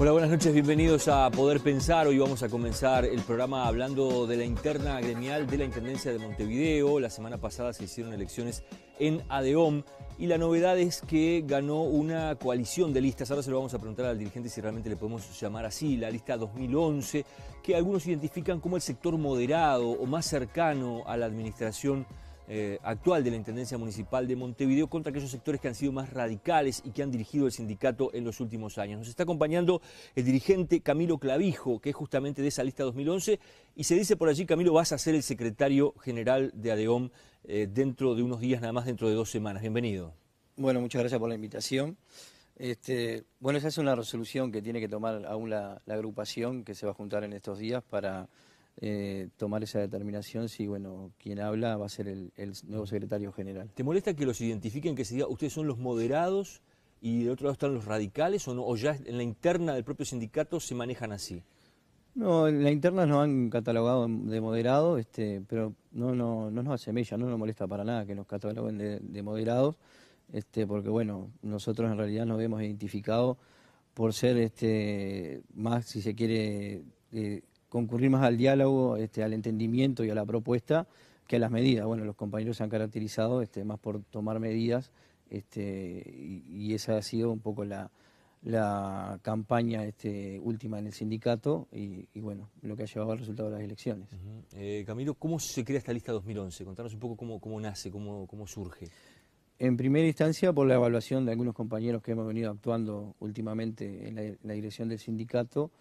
Hola, buenas noches, bienvenidos a Poder Pensar. Hoy vamos a comenzar el programa hablando de la interna gremial de la Intendencia de Montevideo. La semana pasada se hicieron elecciones en ADEOM y la novedad es que ganó una coalición de listas. Ahora se lo vamos a preguntar al dirigente si realmente le podemos llamar así, la lista 2011, que algunos identifican como el sector moderado o más cercano a la administración eh, actual de la Intendencia Municipal de Montevideo contra aquellos sectores que han sido más radicales y que han dirigido el sindicato en los últimos años. Nos está acompañando el dirigente Camilo Clavijo, que es justamente de esa lista 2011, y se dice por allí, Camilo, vas a ser el secretario general de ADEOM eh, dentro de unos días, nada más dentro de dos semanas. Bienvenido. Bueno, muchas gracias por la invitación. Este, bueno, esa es una resolución que tiene que tomar aún la agrupación que se va a juntar en estos días para eh, tomar esa determinación si, bueno, quien habla va a ser el, nuevo secretario general. ¿Te molesta que los identifiquen, que se diga ustedes son los moderados y de otro lado están los radicales o, no, o ya en la interna del propio sindicato se manejan así? No, en la interna nos han catalogado de moderados, este, pero no, no, no nos asemella, no nos molesta para nada que nos cataloguen de, moderados, este, porque bueno, nosotros en realidad nos hemos identificado por ser este, más, si se quiere, eh, concurrir más al diálogo, este, al entendimiento y a la propuesta que a las medidas. Bueno, los compañeros se han caracterizado este, más por tomar medidas este, y, esa ha sido un poco la, campaña este, última en el sindicato y, bueno, lo que ha llevado al resultado de las elecciones. Eh, Camilo, ¿cómo se crea esta lista 2011? Contanos un poco cómo, nace, cómo, surge. En primera instancia, por la evaluación de algunos compañeros que hemos venido actuando últimamente en la dirección del sindicato,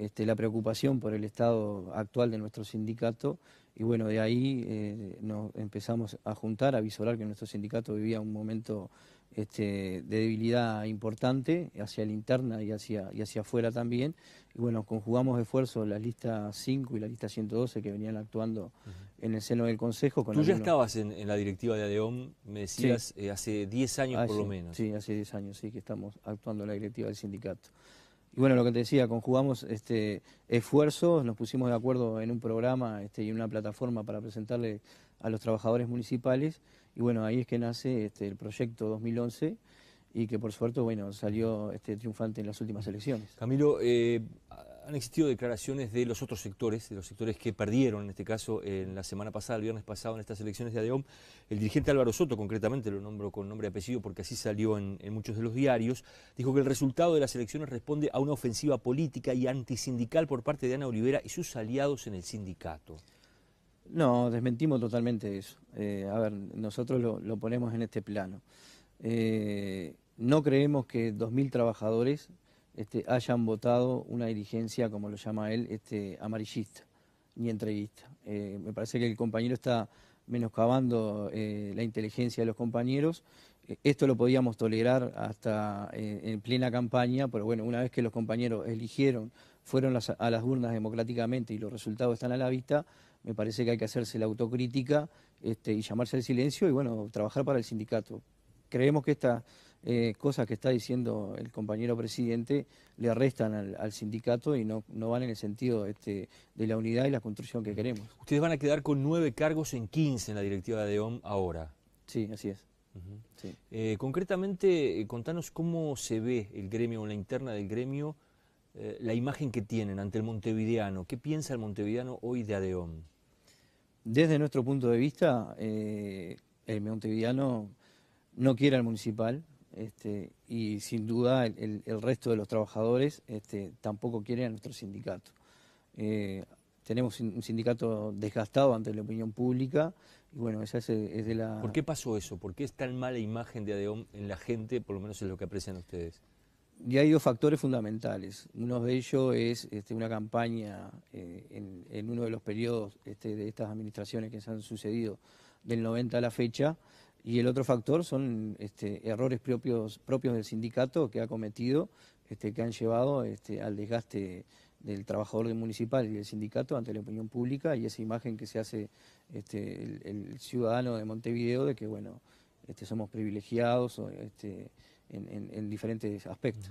este, la preocupación por el estado actual de nuestro sindicato y bueno, de ahí eh, nos empezamos a juntar, a visorar que nuestro sindicato vivía un momento este, de debilidad importante hacia la interna y hacia, y hacia afuera también. Y bueno, conjugamos esfuerzos la lista 5 y la lista 112 que venían actuando en el seno del Consejo. Con Tú ya estabas en, la directiva de ADEOM, me decías, eh, hace 10 años ah, por lo menos. Sí, hace 10 años, sí, que estamos actuando en la directiva del sindicato. Y bueno, lo que te decía, conjugamos este, esfuerzos, nos pusimos de acuerdo en un programa este, y en una plataforma para presentarle a los trabajadores municipales. Y bueno, ahí es que nace este, el proyecto 2011 y que por suerte bueno, salió este, triunfante en las últimas elecciones. Camilo, eh, han existido declaraciones de los otros sectores, de los sectores que perdieron, en este caso, en la semana pasada, el viernes pasado, en estas elecciones de ADEOM. El dirigente Álvaro Soto, concretamente, lo nombro con nombre y apellido porque así salió en, muchos de los diarios, dijo que el resultado de las elecciones responde a una ofensiva política y antisindical por parte de Ana Olivera y sus aliados en el sindicato. No, desmentimos totalmente eso. Eh, a ver, nosotros lo, ponemos en este plano. Eh, no creemos que 2.000 trabajadores este, hayan votado una dirigencia, como lo llama él, este, amarillista ni entrevista. Eh, me parece que el compañero está menoscabando eh, la inteligencia de los compañeros. Eh, esto lo podíamos tolerar hasta en plena campaña, pero bueno, una vez que los compañeros eligieron, fueron a las urnas democráticamente y los resultados están a la vista, me parece que hay que hacerse la autocrítica este, y llamarse al silencio y bueno, trabajar para el sindicato creemos que esta eh, cosas que está diciendo el compañero presidente le arrestan al, sindicato y no, van en el sentido este, de la unidad y la construcción que queremos. Ustedes van a quedar con nueve cargos en quince en la directiva de ADEOM ahora. Sí, así es. Eh, concretamente, eh, contanos cómo se ve el gremio, o la interna del gremio, la imagen que tienen ante el montevideano. ¿Qué piensa el montevideano hoy de ADEOM? Desde nuestro punto de vista, el montevideano no quiere al municipal este, y sin duda el, resto de los trabajadores este, tampoco quiere a nuestro sindicato. Eh, tenemos un sindicato desgastado ante la opinión pública y bueno, esa es, de la... ¿Por qué pasó eso? ¿Por qué es tan mala imagen de ADEOM en la gente, por lo menos es lo que aprecian ustedes? Y hay dos factores fundamentales. Uno de ellos es este, una campaña eh, en, uno de los periodos de estas administraciones que se han sucedido del 90 a la fecha, y el otro factor son este, errores propios, propios del sindicato que ha cometido, este, que han llevado este, al desgaste del trabajador municipal y del sindicato ante la opinión pública y esa imagen que se hace el, ciudadano de Montevideo de que bueno somos privilegiados en, diferentes aspectos.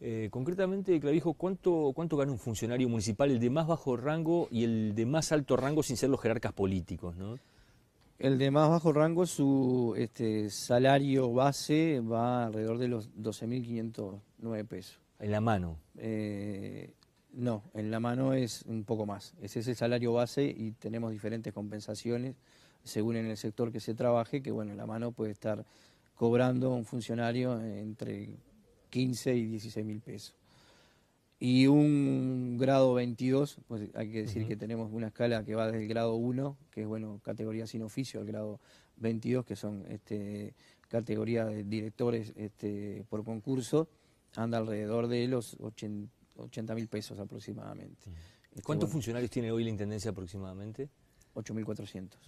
Eh, concretamente, Clavijo, ¿cuánto, ¿cuánto gana un funcionario municipal, el de más bajo rango y el de más alto rango sin ser los jerarcas políticos? ¿no? El de más bajo rango, su este, salario base va alrededor de los 12.509 pesos. ¿En la mano? Eh, no, en la mano es un poco más. es ese salario base y tenemos diferentes compensaciones según en el sector que se trabaje, que bueno, en la mano puede estar cobrando un funcionario entre 15 y 16 mil pesos y un grado 22, pues hay que decir que tenemos una escala que va desde el grado 1, que es bueno, categoría sin oficio, al grado 22, que son este, categoría de directores este, por concurso, anda alrededor de los 80 mil pesos aproximadamente. Este, ¿Cuántos funcionarios tiene hoy la Intendencia aproximadamente? 8.400.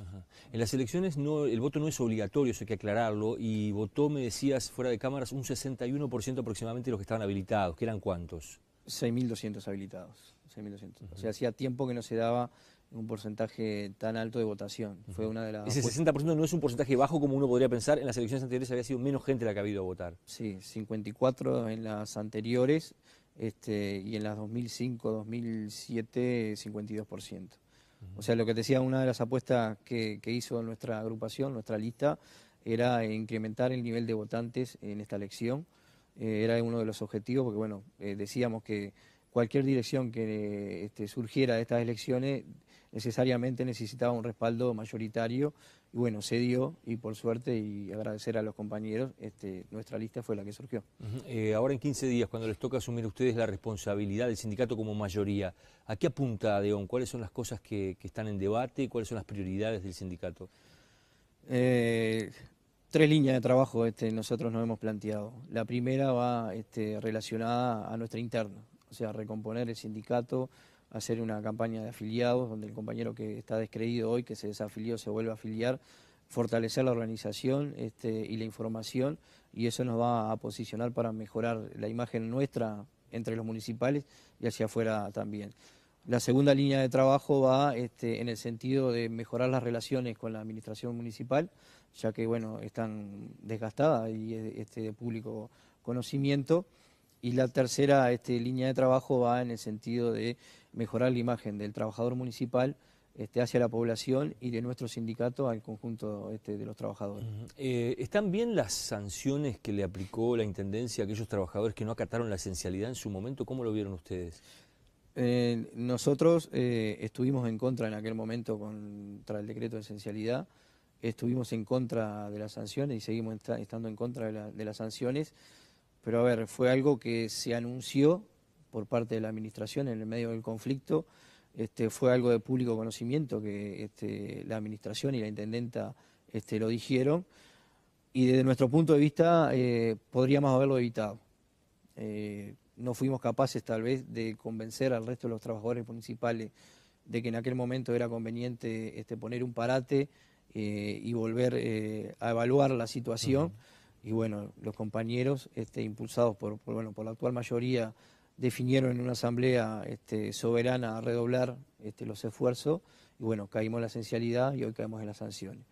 En las elecciones no, el voto no es obligatorio, eso hay que aclararlo, y votó, me decías, fuera de cámaras, un 61% aproximadamente de los que estaban habilitados, que eran cuántos? 6.200 habilitados. 6.200. O sea, hacía tiempo que no se daba un porcentaje tan alto de votación. Fue una de las Ese 60% pues no es un porcentaje bajo como uno podría pensar. En las elecciones anteriores había sido menos gente la que ha habido a votar. Sí, 54 en las anteriores este, y en las 2005, 2007, 52%. O sea, lo que decía, una de las apuestas que, que hizo nuestra agrupación, nuestra lista, era incrementar el nivel de votantes en esta elección. Eh, era uno de los objetivos, porque bueno, eh, decíamos que cualquier dirección que este, surgiera de estas elecciones necesariamente necesitaba un respaldo mayoritario y bueno, se dio y por suerte y agradecer a los compañeros, este, nuestra lista fue la que surgió. Eh, ahora en 15 días, cuando les toca asumir ustedes la responsabilidad del sindicato como mayoría, ¿a qué apunta Deón? ¿Cuáles son las cosas que, están en debate? ¿Cuáles son las prioridades del sindicato? tres líneas de trabajo este, nosotros nos hemos planteado. La primera va este, relacionada a nuestra interna, o sea, recomponer el sindicato, hacer una campaña de afiliados, donde el compañero que está descreído hoy, que se desafilió, se vuelve a afiliar, fortalecer la organización este, y la información, y eso nos va a posicionar para mejorar la imagen nuestra entre los municipales y hacia afuera también. La segunda línea de trabajo va este, en el sentido de mejorar las relaciones con la administración municipal, ya que bueno, están desgastadas y este, de público conocimiento. Y la tercera este, línea de trabajo va en el sentido de mejorar la imagen del trabajador municipal este, hacia la población y de nuestro sindicato al conjunto este, de los trabajadores. Eh, ¿Están bien las sanciones que le aplicó la Intendencia a aquellos trabajadores que no acataron la esencialidad en su momento? ¿Cómo lo vieron ustedes? Eh, nosotros eh, estuvimos en contra en aquel momento contra el decreto de esencialidad, estuvimos en contra de las sanciones y seguimos estando en contra de, las sanciones, pero a ver, fue algo que se anunció por parte de la administración en el medio del conflicto, este, fue algo de público conocimiento que este, la administración y la intendenta este, lo dijeron, y desde nuestro punto de vista eh, podríamos haberlo evitado no fuimos capaces tal vez de convencer al resto de los trabajadores municipales de que en aquel momento era conveniente este, poner un parate eh, y volver eh, a evaluar la situación. Y bueno, los compañeros, este, impulsados por, bueno, por la actual mayoría, definieron en una asamblea este, soberana a redoblar este, los esfuerzos. Y bueno, caímos en la esencialidad y hoy caemos en las sanciones.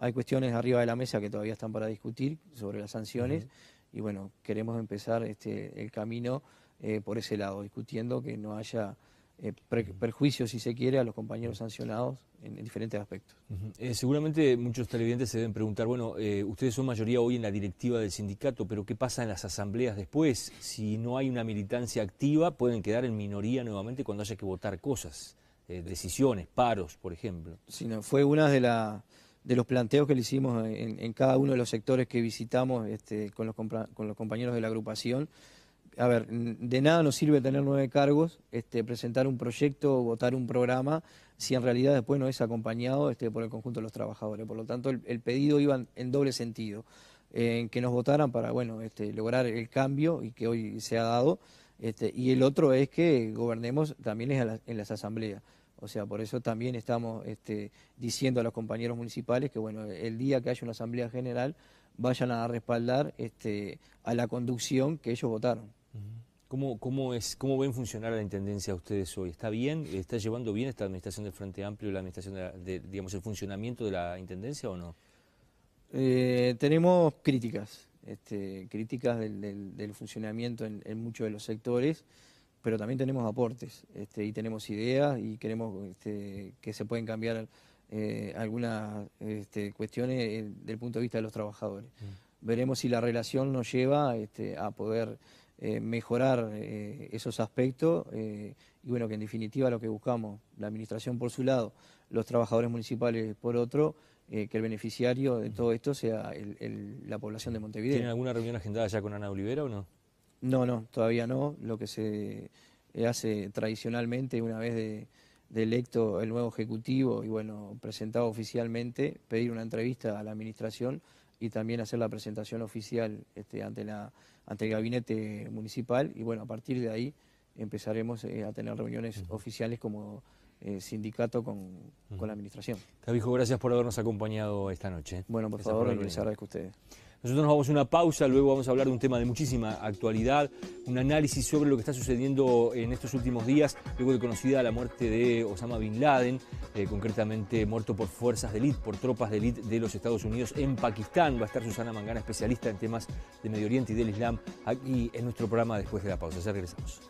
Hay cuestiones arriba de la mesa que todavía están para discutir sobre las sanciones y bueno, queremos empezar este, el camino eh, por ese lado, discutiendo que no haya perjuicio, eh, perjuicios, si se quiere, a los compañeros sancionados en, diferentes aspectos. Eh, seguramente muchos televidentes se deben preguntar, bueno, ustedes son mayoría hoy en la directiva del sindicato, pero ¿qué pasa en las asambleas después? Si no hay una militancia activa, pueden quedar en minoría nuevamente cuando haya que votar cosas, decisiones, paros, por ejemplo. fue una de las de los planteos que le hicimos en, cada uno de los sectores que visitamos este, con, los compañeros de la agrupación. A ver, de nada nos sirve tener nueve cargos, este, presentar un proyecto, votar un programa, si en realidad después no es acompañado este, por el conjunto de los trabajadores. Por lo tanto, el, pedido iba en, doble sentido, en que nos votaran para bueno, este, lograr el cambio y que hoy se ha dado, este, y el otro es que gobernemos también en las asambleas. O sea, por eso también estamos este, diciendo a los compañeros municipales que, bueno, el día que haya una asamblea general, vayan a respaldar este, a la conducción que ellos votaron. ¿Cómo, es, ¿Cómo ven funcionar la Intendencia ustedes hoy? ¿Está bien? ¿Está llevando bien esta administración del Frente Amplio, la administración digamos, el funcionamiento de la Intendencia o no? Eh, tenemos críticas, este, críticas del, funcionamiento en, en muchos de los sectores pero también tenemos aportes este, y tenemos ideas y queremos este, que se pueden cambiar eh, algunas este, cuestiones desde eh, del punto de vista de los trabajadores. Mm. Veremos si la relación nos lleva a poder eh, mejorar esos aspectos y bueno, que en definitiva lo que buscamos, la administración por su lado, los trabajadores municipales por otro, que el beneficiario de mm. todo esto sea la población de Montevideo. ¿Tienen alguna reunión agendada ya con Ana Olivera o no? No, no, todavía no. Lo que se eh, hace tradicionalmente una vez de, electo el nuevo ejecutivo y bueno, presentado oficialmente, pedir una entrevista a la administración y también hacer la presentación oficial este, ante, la, ante el gabinete municipal y bueno, a partir de ahí empezaremos eh, a tener reuniones oficiales como eh, sindicato con, la administración. Cabijo, gracias por habernos acompañado esta noche. ¿eh? Bueno, por favor, les agradezco a ustedes. Nosotros nos vamos a una pausa, luego vamos a hablar de un tema de muchísima actualidad, un análisis sobre lo que está sucediendo en estos últimos días, luego de conocida la muerte de Osama Bin Laden, eh, concretamente muerto por fuerzas de élite, por tropas de élite de los Estados Unidos en Pakistán. Va a estar Susana Mangana, especialista en temas de Medio Oriente y del Islam, aquí en nuestro programa después de la pausa. Ya regresamos.